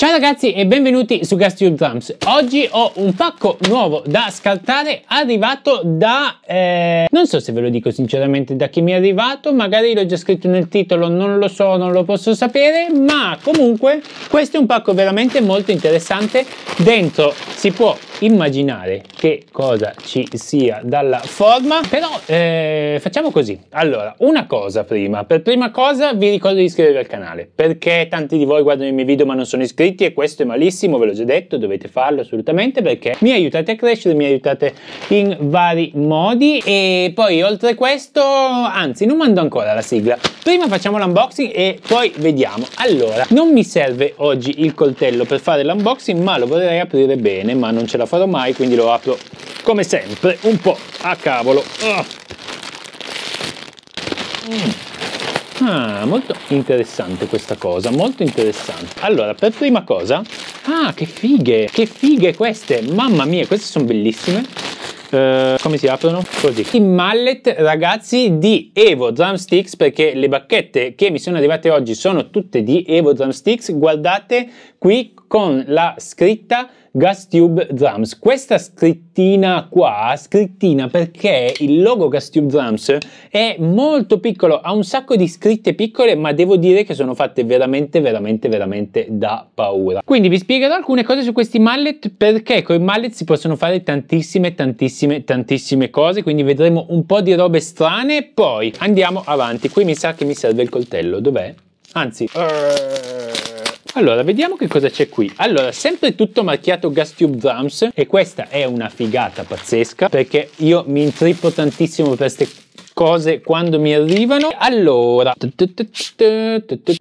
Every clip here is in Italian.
Ciao ragazzi e benvenuti su Gas Drums. Oggi ho un pacco nuovo da scartare arrivato da... Eh, non so se ve lo dico sinceramente da chi mi è arrivato, magari l'ho già scritto nel titolo, non lo so, non lo posso sapere, ma comunque questo è un pacco veramente molto interessante. Dentro si può immaginare che cosa ci sia dalla forma, però eh, facciamo così. Allora, una cosa prima, per prima cosa vi ricordo di iscrivervi al canale, perché tanti di voi guardano i miei video ma non sono iscritti e questo è malissimo, ve l'ho già detto, dovete farlo assolutamente perché mi aiutate a crescere, mi aiutate in vari modi e poi oltre questo, anzi non mando ancora la sigla, prima facciamo l'unboxing e poi vediamo. Allora, non mi serve oggi il coltello per fare l'unboxing ma lo vorrei aprire bene ma non ce la farò mai, quindi lo apro come sempre un po' a cavolo. Ah. Mm. ah, molto interessante questa cosa, molto interessante. Allora, per prima cosa... Ah, che fighe! Che fighe queste! Mamma mia, queste sono bellissime. Uh, come si aprono? Così. I mallet ragazzi di Evo Drumsticks perché le bacchette che mi sono arrivate oggi sono tutte di Evo Drumsticks. Guardate qui con la scritta Gas Tube Drums. Questa scrittina qua, scrittina perché il logo Gas Tube Drums è molto piccolo, ha un sacco di scritte piccole, ma devo dire che sono fatte veramente, veramente, veramente da paura. Quindi vi spiegherò alcune cose su questi mallet perché con i mallet si possono fare tantissime, tantissime, tantissime cose, quindi vedremo un po' di robe strane, poi andiamo avanti. Qui mi sa che mi serve il coltello, dov'è? Anzi... Uh... Allora, vediamo che cosa c'è qui. Allora, sempre tutto marchiato Gas Tube Drums e questa è una figata pazzesca perché io mi intrippo tantissimo per queste cose quando mi arrivano. Allora,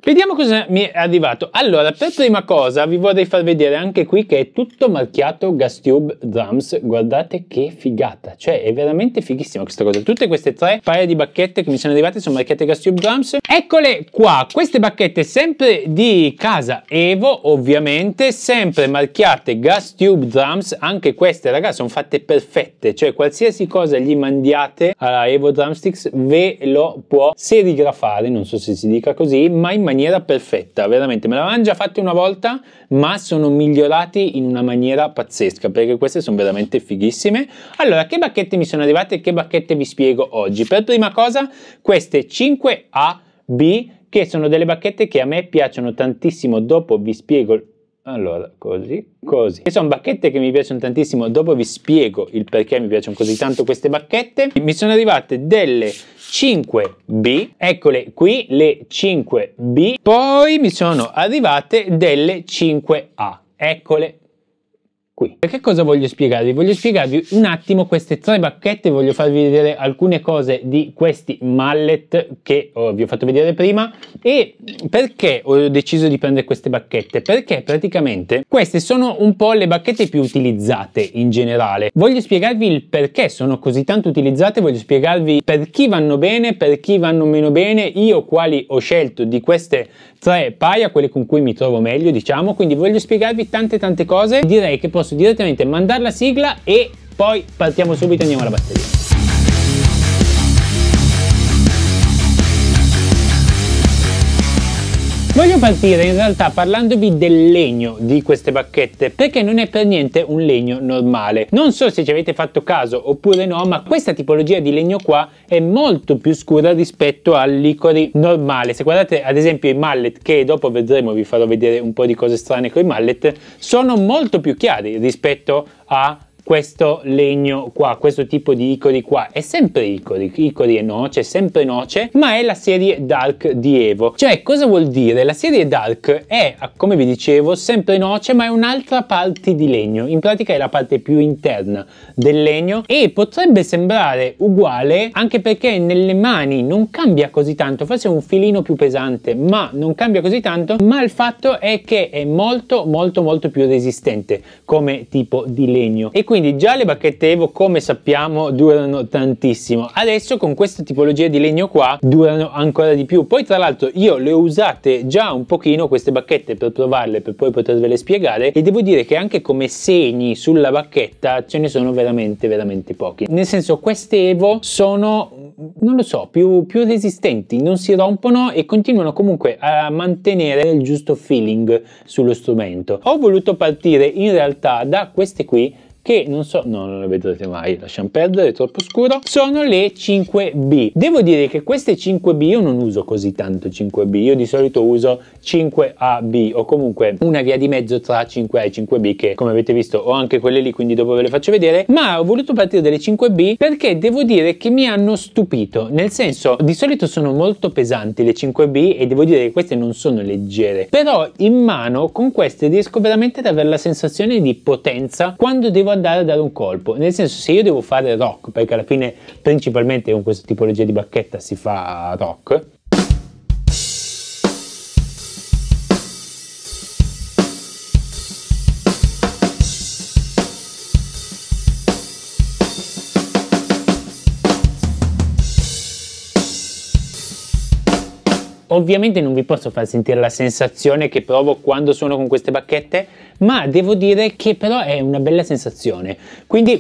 vediamo cosa mi è arrivato. Allora, per prima cosa vi vorrei far vedere anche qui che è tutto marchiato Gastube Drums. Guardate che figata, cioè è veramente fighissima questa cosa. Tutte queste tre paia di bacchette che mi sono arrivate sono marchiate Gastube Drums. Eccole qua, queste bacchette sempre di casa Evo, ovviamente, sempre marchiate Gastube Drums. Anche queste, ragazzi, sono fatte perfette, cioè qualsiasi cosa gli mandiate alla Evo Drums Statistics ve lo può serigrafare, non so se si dica così, ma in maniera perfetta, veramente. Me l'avevano già fatta una volta, ma sono migliorati in una maniera pazzesca, perché queste sono veramente fighissime. Allora, che bacchette mi sono arrivate e che bacchette vi spiego oggi? Per prima cosa, queste 5A, B, che sono delle bacchette che a me piacciono tantissimo, dopo vi spiego allora così, così. E sono bacchette che mi piacciono tantissimo, dopo vi spiego il perché mi piacciono così tanto queste bacchette. Mi sono arrivate delle 5B, eccole qui le 5B, poi mi sono arrivate delle 5A, eccole qui. Perché cosa voglio spiegarvi? Voglio spiegarvi un attimo queste tre bacchette, voglio farvi vedere alcune cose di questi mallet che oh, vi ho fatto vedere prima e perché ho deciso di prendere queste bacchette? Perché praticamente queste sono un po' le bacchette più utilizzate in generale. Voglio spiegarvi il perché sono così tanto utilizzate, voglio spiegarvi per chi vanno bene, per chi vanno meno bene, io quali ho scelto di queste tre paia, quelle con cui mi trovo meglio diciamo, quindi voglio spiegarvi tante tante cose, direi che posso posso direttamente mandare la sigla e poi partiamo subito e andiamo alla batteria. Voglio partire in realtà parlandovi del legno di queste bacchette perché non è per niente un legno normale. Non so se ci avete fatto caso oppure no ma questa tipologia di legno qua è molto più scura rispetto al licori normale. Se guardate ad esempio i mallet che dopo vedremo vi farò vedere un po' di cose strane con i mallet sono molto più chiari rispetto a questo legno qua, questo tipo di icori qua, è sempre icori, icori e noce, sempre noce, ma è la serie Dark di Evo. Cioè, cosa vuol dire? La serie Dark è, come vi dicevo, sempre noce, ma è un'altra parte di legno. In pratica è la parte più interna del legno e potrebbe sembrare uguale anche perché nelle mani non cambia così tanto, forse è un filino più pesante, ma non cambia così tanto, ma il fatto è che è molto molto molto più resistente come tipo di legno e quindi quindi già le bacchette Evo come sappiamo durano tantissimo. Adesso con questa tipologia di legno qua durano ancora di più. Poi tra l'altro io le ho usate già un pochino queste bacchette per provarle per poi potervele spiegare e devo dire che anche come segni sulla bacchetta ce ne sono veramente veramente pochi. Nel senso queste Evo sono non lo so più, più resistenti, non si rompono e continuano comunque a mantenere il giusto feeling sullo strumento. Ho voluto partire in realtà da queste qui che non so, no, non le vedrete mai, lasciamo perdere, è troppo scuro, sono le 5B. Devo dire che queste 5B io non uso così tanto 5B, io di solito uso 5AB o comunque una via di mezzo tra 5A e 5B che come avete visto ho anche quelle lì, quindi dopo ve le faccio vedere, ma ho voluto partire dalle 5B perché devo dire che mi hanno stupito, nel senso di solito sono molto pesanti le 5B e devo dire che queste non sono leggere, però in mano con queste riesco veramente ad avere la sensazione di potenza quando devo andare a dare un colpo. Nel senso, se io devo fare rock, perché alla fine principalmente con questa tipologia di bacchetta si fa rock, Ovviamente non vi posso far sentire la sensazione che provo quando suono con queste bacchette, ma devo dire che però è una bella sensazione. Quindi...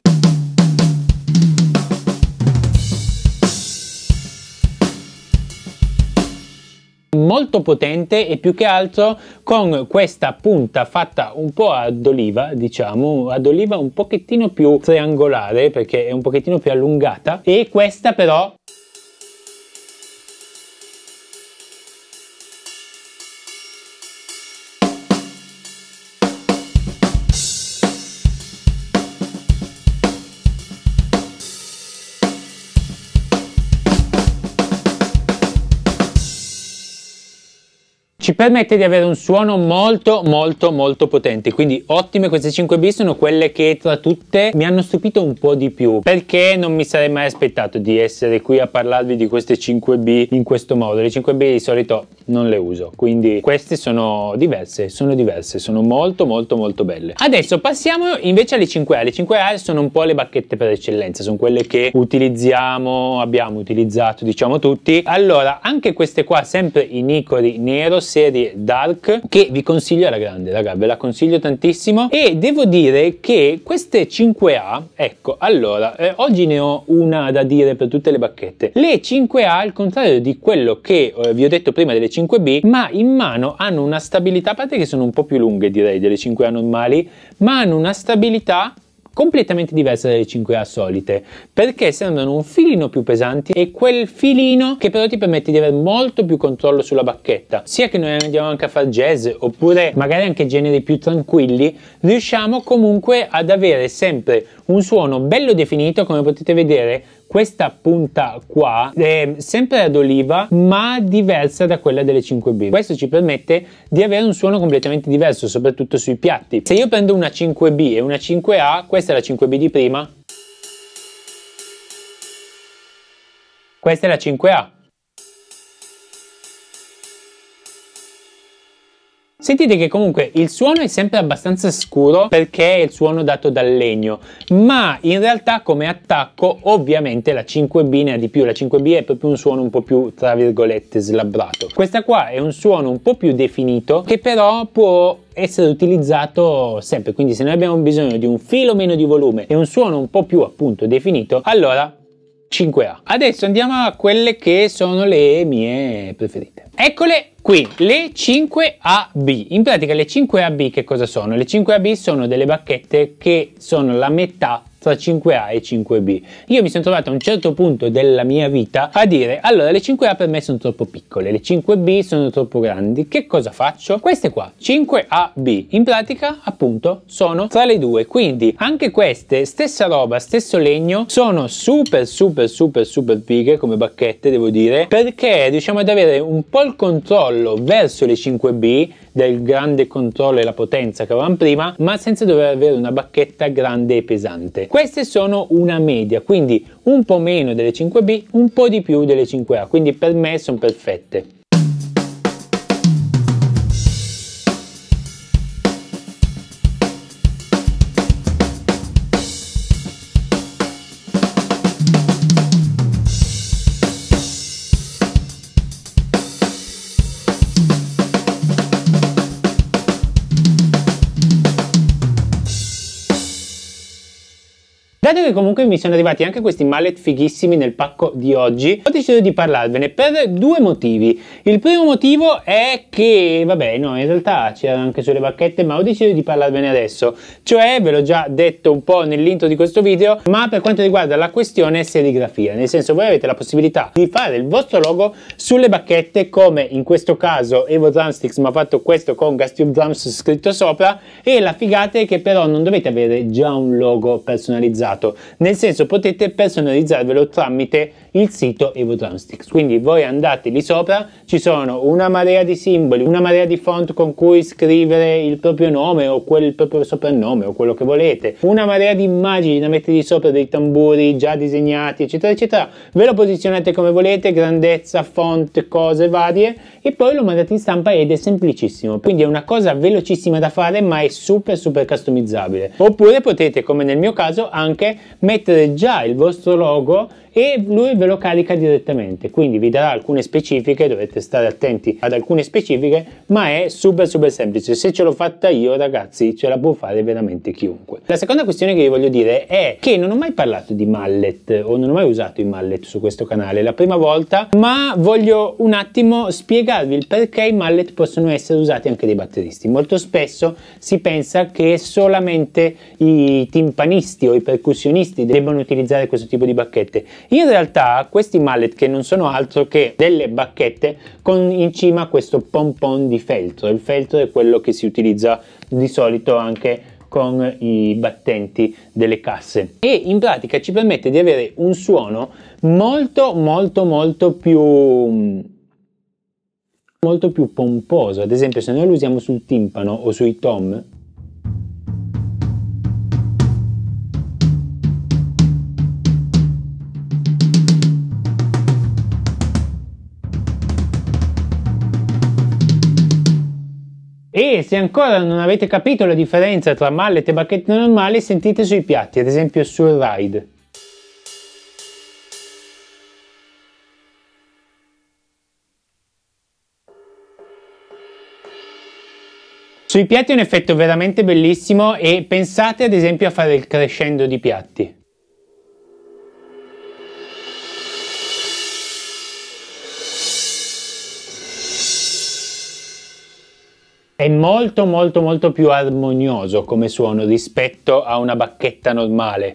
molto potente e più che altro con questa punta fatta un po' ad oliva diciamo ad oliva un pochettino più triangolare perché è un pochettino più allungata e questa però permette di avere un suono molto molto molto potente quindi ottime queste 5 b sono quelle che tra tutte mi hanno stupito un po' di più perché non mi sarei mai aspettato di essere qui a parlarvi di queste 5 b in questo modo le 5 b di solito non le uso quindi queste sono diverse sono diverse sono molto molto molto belle adesso passiamo invece alle 5A le 5A sono un po' le bacchette per eccellenza sono quelle che utilizziamo abbiamo utilizzato diciamo tutti allora anche queste qua sempre in icori nero serie serie Dark che vi consiglio alla grande raga ve la consiglio tantissimo e devo dire che queste 5A ecco allora eh, oggi ne ho una da dire per tutte le bacchette le 5A al contrario di quello che eh, vi ho detto prima delle 5B ma in mano hanno una stabilità a parte che sono un po' più lunghe direi delle 5A normali ma hanno una stabilità completamente diverse dalle 5A solite, perché sembrano un filino più pesanti e quel filino che però ti permette di avere molto più controllo sulla bacchetta, sia che noi andiamo anche a fare jazz oppure magari anche generi più tranquilli, riusciamo comunque ad avere sempre un suono bello definito come potete vedere questa punta qua è sempre ad oliva ma diversa da quella delle 5B questo ci permette di avere un suono completamente diverso soprattutto sui piatti se io prendo una 5B e una 5A questa è la 5B di prima questa è la 5A Sentite che comunque il suono è sempre abbastanza scuro perché è il suono dato dal legno, ma in realtà come attacco ovviamente la 5B ne ha di più, la 5B è proprio un suono un po' più tra virgolette slabbrato. Questa qua è un suono un po' più definito che però può essere utilizzato sempre, quindi se noi abbiamo bisogno di un filo meno di volume e un suono un po' più appunto definito, allora 5A. Adesso andiamo a quelle che sono le mie preferite. Eccole Qui le 5AB, in pratica le 5AB che cosa sono? Le 5AB sono delle bacchette che sono la metà tra 5A e 5B. Io mi sono trovato a un certo punto della mia vita a dire allora le 5A per me sono troppo piccole, le 5B sono troppo grandi, che cosa faccio? Queste qua, 5AB, in pratica appunto sono tra le due, quindi anche queste, stessa roba, stesso legno, sono super super super super pighe come bacchette devo dire, perché riusciamo ad avere un po' il controllo cavallo verso le 5B del grande controllo e la potenza che avevamo prima, ma senza dover avere una bacchetta grande e pesante. Queste sono una media, quindi un po' meno delle 5B, un po' di più delle 5A, quindi per me sono perfette. comunque mi sono arrivati anche questi mallet fighissimi nel pacco di oggi. Ho deciso di parlarvene per due motivi. Il primo motivo è che, vabbè, no, in realtà c'erano anche sulle bacchette, ma ho deciso di parlarvene adesso. Cioè, ve l'ho già detto un po' nell'intro di questo video, ma per quanto riguarda la questione serigrafia, nel senso voi avete la possibilità di fare il vostro logo sulle bacchette come in questo caso Evo Drumsticks mi ha fatto questo con Gastium Drums scritto sopra e la figata è che però non dovete avere già un logo personalizzato nel senso potete personalizzarvelo tramite il sito Evotronics. Quindi voi andate lì sopra, ci sono una marea di simboli, una marea di font con cui scrivere il proprio nome o quel, il proprio soprannome o quello che volete, una marea di immagini da mettere lì sopra dei tamburi già disegnati eccetera eccetera, ve lo posizionate come volete, grandezza, font, cose varie e poi lo mandate in stampa ed è semplicissimo quindi è una cosa velocissima da fare ma è super super customizzabile oppure potete come nel mio caso anche mettere già il vostro logo e lui ve lo carica direttamente quindi vi darà alcune specifiche dovete stare attenti ad alcune specifiche ma è super super semplice se ce l'ho fatta io ragazzi ce la può fare veramente chiunque la seconda questione che vi voglio dire è che non ho mai parlato di mallet o non ho mai usato i mallet su questo canale la prima volta ma voglio un attimo spiegarvi il perché i mallet possono essere usati anche dai batteristi molto spesso si pensa che solamente i timpanisti o i percussionisti debbano utilizzare questo tipo di bacchette in realtà questi mallet che non sono altro che delle bacchette con in cima questo pompon di feltro. Il feltro è quello che si utilizza di solito anche con i battenti delle casse e in pratica ci permette di avere un suono molto molto molto più molto più pomposo ad esempio se noi lo usiamo sul timpano o sui tom E se ancora non avete capito la differenza tra mallet e bacchette normali, sentite sui piatti, ad esempio sul ride. Sui piatti è un effetto veramente bellissimo e pensate ad esempio a fare il crescendo di piatti. È molto molto molto più armonioso come suono rispetto a una bacchetta normale.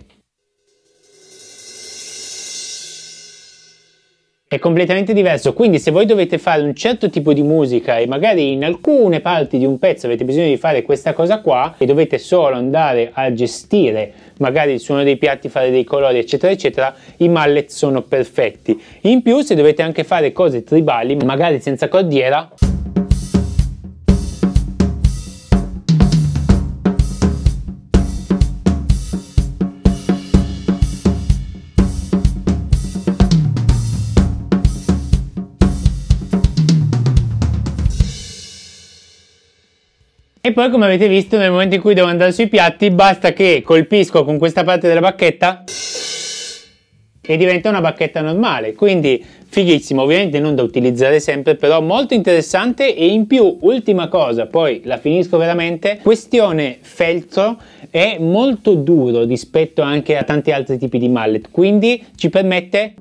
È completamente diverso, quindi se voi dovete fare un certo tipo di musica e magari in alcune parti di un pezzo avete bisogno di fare questa cosa qua e dovete solo andare a gestire magari il suono dei piatti, fare dei colori eccetera eccetera, i mallet sono perfetti. In più se dovete anche fare cose tribali, magari senza cordiera... poi come avete visto nel momento in cui devo andare sui piatti basta che colpisco con questa parte della bacchetta e diventa una bacchetta normale quindi fighissimo ovviamente non da utilizzare sempre però molto interessante e in più ultima cosa poi la finisco veramente questione feltro è molto duro rispetto anche a tanti altri tipi di mallet quindi ci permette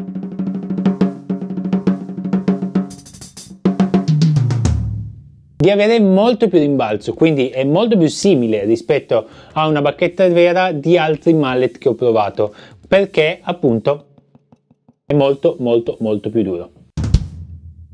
di avere molto più rimbalzo, quindi è molto più simile rispetto a una bacchetta vera di altri mallet che ho provato, perché appunto è molto molto molto più duro.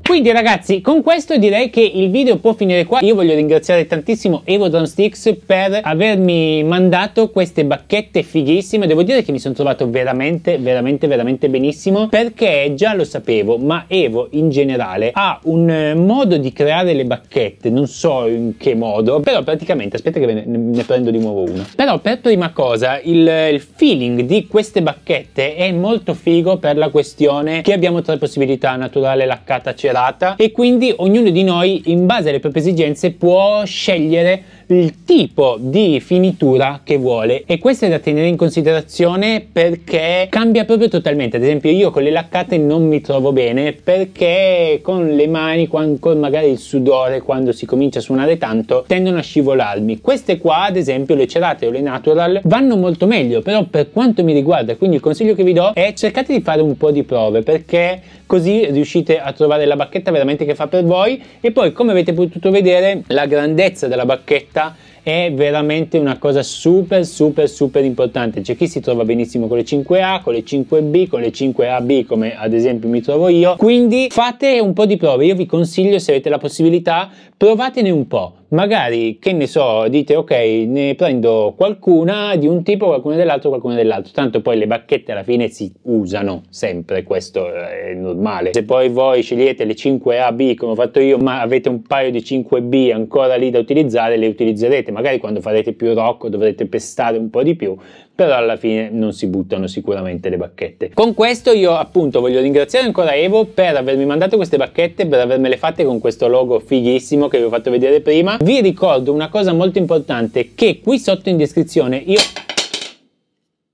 Quindi ragazzi, con questo direi che il video può finire qua. Io voglio ringraziare tantissimo Evodron Sticks per avermi mandato queste bacchette fighissime. Devo dire che mi sono trovato veramente, veramente, veramente benissimo perché già lo sapevo, ma Evo in generale ha un eh, modo di creare le bacchette, non so in che modo, però praticamente, aspetta che ne, ne prendo di nuovo una. Però per prima cosa il, il feeling di queste bacchette è molto figo per la questione che abbiamo tre possibilità, naturale, laccata, cerata calcolata e quindi ognuno di noi in base alle proprie esigenze può scegliere il tipo di finitura che vuole e questo è da tenere in considerazione perché cambia proprio totalmente ad esempio io con le laccate non mi trovo bene perché con le mani con, con magari il sudore quando si comincia a suonare tanto tendono a scivolarmi queste qua ad esempio le cerate o le natural vanno molto meglio però per quanto mi riguarda quindi il consiglio che vi do è cercate di fare un po' di prove perché così riuscite a trovare la bacchetta veramente che fa per voi e poi come avete potuto vedere la grandezza della bacchetta è veramente una cosa super super super importante c'è chi si trova benissimo con le 5A con le 5B con le 5AB come ad esempio mi trovo io quindi fate un po' di prove io vi consiglio se avete la possibilità provatene un po' magari che ne so, dite ok, ne prendo qualcuna di un tipo, qualcuna dell'altro, qualcuna dell'altro, tanto poi le bacchette alla fine si usano sempre, questo eh, è normale. Se poi voi scegliete le 5AB come ho fatto io, ma avete un paio di 5B ancora lì da utilizzare, le utilizzerete, magari quando farete più rock dovrete pestare un po' di più, però alla fine non si buttano sicuramente le bacchette. Con questo io appunto voglio ringraziare ancora Evo per avermi mandato queste bacchette, per avermele fatte con questo logo fighissimo che vi ho fatto vedere prima. Vi ricordo una cosa molto importante che qui sotto in descrizione io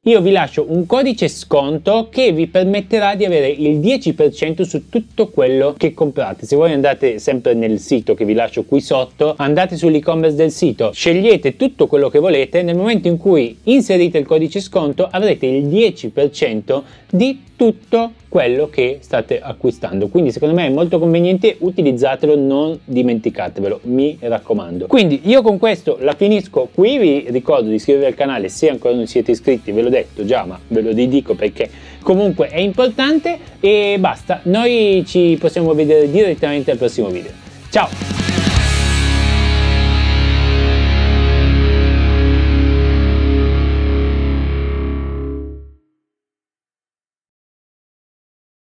io vi lascio un codice sconto che vi permetterà di avere il 10% su tutto quello che comprate. Se voi andate sempre nel sito che vi lascio qui sotto, andate sull'e-commerce del sito, scegliete tutto quello che volete, nel momento in cui inserite il codice sconto avrete il 10% di tutto quello che state acquistando quindi secondo me è molto conveniente utilizzatelo non dimenticatevelo mi raccomando quindi io con questo la finisco qui vi ricordo di iscrivervi al canale se ancora non siete iscritti ve lo detto già, ma ve lo dico perché comunque è importante e basta. Noi ci possiamo vedere direttamente al prossimo video. Ciao!